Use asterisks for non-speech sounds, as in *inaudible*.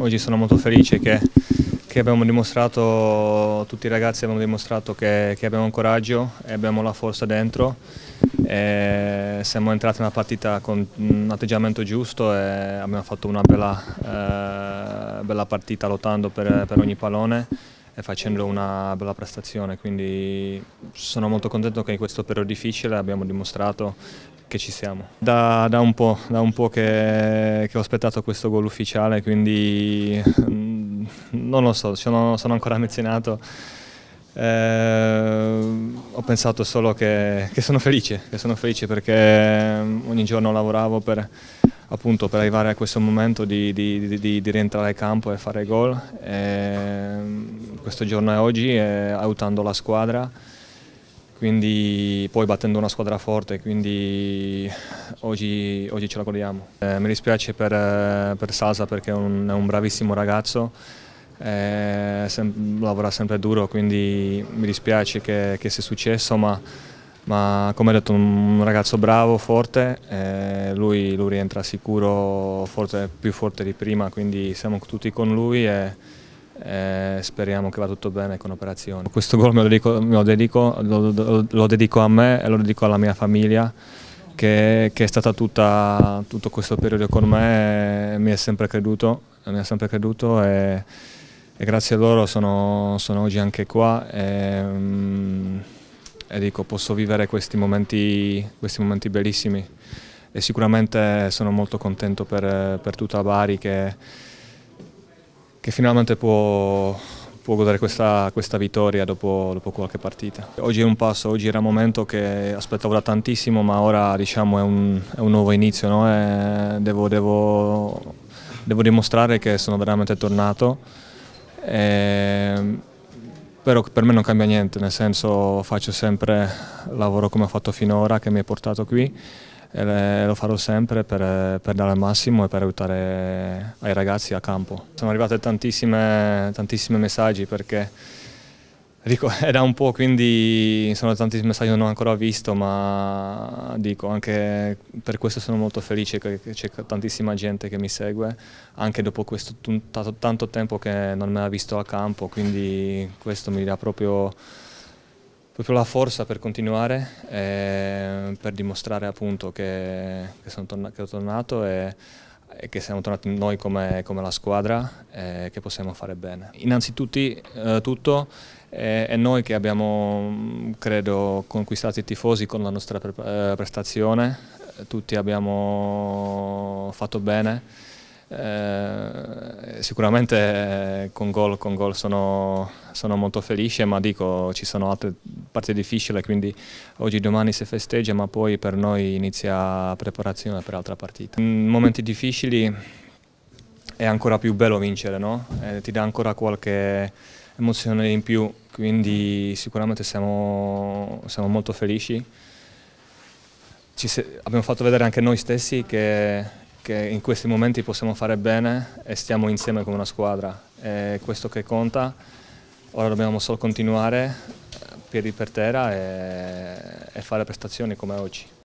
oggi sono molto felice che, che abbiamo dimostrato, tutti i ragazzi abbiamo dimostrato che, che abbiamo coraggio e abbiamo la forza dentro. siamo entrati nella partita con un atteggiamento giusto e abbiamo fatto una bella, eh, bella partita lottando per, per ogni pallone e facendo una bella prestazione, quindi sono molto contento che in questo periodo difficile abbiamo dimostrato che ci siamo. Da, da un po', da un po che, che, ho aspettato questo gol ufficiale, quindi mm, non lo so, sono, sono ancora mezzenato. Eh, ho pensato solo che, che, sono felice, che sono felice perché mm, ogni giorno lavoravo per, appunto, per arrivare a questo momento di, di, di, di rientrare in campo e fare gol. E mm, questo giorno è oggi, e aiutando la squadra quindi poi battendo una squadra forte, quindi oggi, oggi ce la godiamo. Eh, mi dispiace per, per Sasa perché è un, è un bravissimo ragazzo, eh, sem lavora sempre duro, quindi mi dispiace che, che sia successo, ma, ma come ho detto un ragazzo bravo, forte, eh, lui, lui, rientra sicuro, forte, più forte di prima, quindi siamo tutti con lui. E, eh, speriamo che va tutto bene con operazioni. Questo gol me lo dedico, me lo dedico, lo, lo, lo dedico a me e lo dedico alla mia famiglia che, che è stata tutta, tutto questo periodo con me mi è sempre creduto, mi è sempre creduto e, e grazie a loro sono, sono oggi anche qua e, mm, e dico, posso vivere questi momenti, questi momenti bellissimi e sicuramente sono molto contento per, per tutta Bari che che finalmente può, può godere questa, questa vittoria dopo, dopo, qualche partita. Oggi è un passo, oggi era un momento che aspettavo da tantissimo, ma ora diciamo, è, un, è, un, nuovo inizio, no? devo, devo, devo, dimostrare che sono veramente tornato. E, però per me non cambia niente, nel senso faccio sempre il lavoro come ho fatto finora che mi ha portato qui e lo farò sempre per, per, dare al massimo e per aiutare ai ragazzi a campo. Sono arrivate tantissime, tantissime messaggi perché *laughs* è da un po' quindi sono tanti messaggi che non ho ancora visto ma dico anche per questo sono molto felice che c'è tantissima gente che mi segue anche dopo questo tanto tempo che non mi ha visto a campo quindi questo mi dà proprio proprio la forza per continuare, eh, per dimostrare appunto che, che sono torna, che tornato e, e, che siamo tornati noi come, come la squadra e eh, che possiamo fare bene. Innanzitutto eh, tutto, eh, è noi che abbiamo, mm, credo, conquistato i tifosi con la nostra pre eh, prestazione, tutti abbiamo fatto bene eh, sicuramente eh, con gol, con gol sono, sono, molto felice, ma dico ci sono altre parti difficili, quindi oggi domani si festeggia, ma poi per noi inizia la preparazione per l'altra partita. In mm, momenti difficili è ancora più bello vincere, no? eh, ti dà ancora qualche emozione in più, quindi sicuramente siamo, siamo molto felici. Se, abbiamo fatto vedere anche noi stessi che che in questi momenti possiamo fare bene e stiamo insieme come una squadra. È questo che conta. Ora dobbiamo solo continuare eh, piedi per terra e, e fare prestazioni come oggi.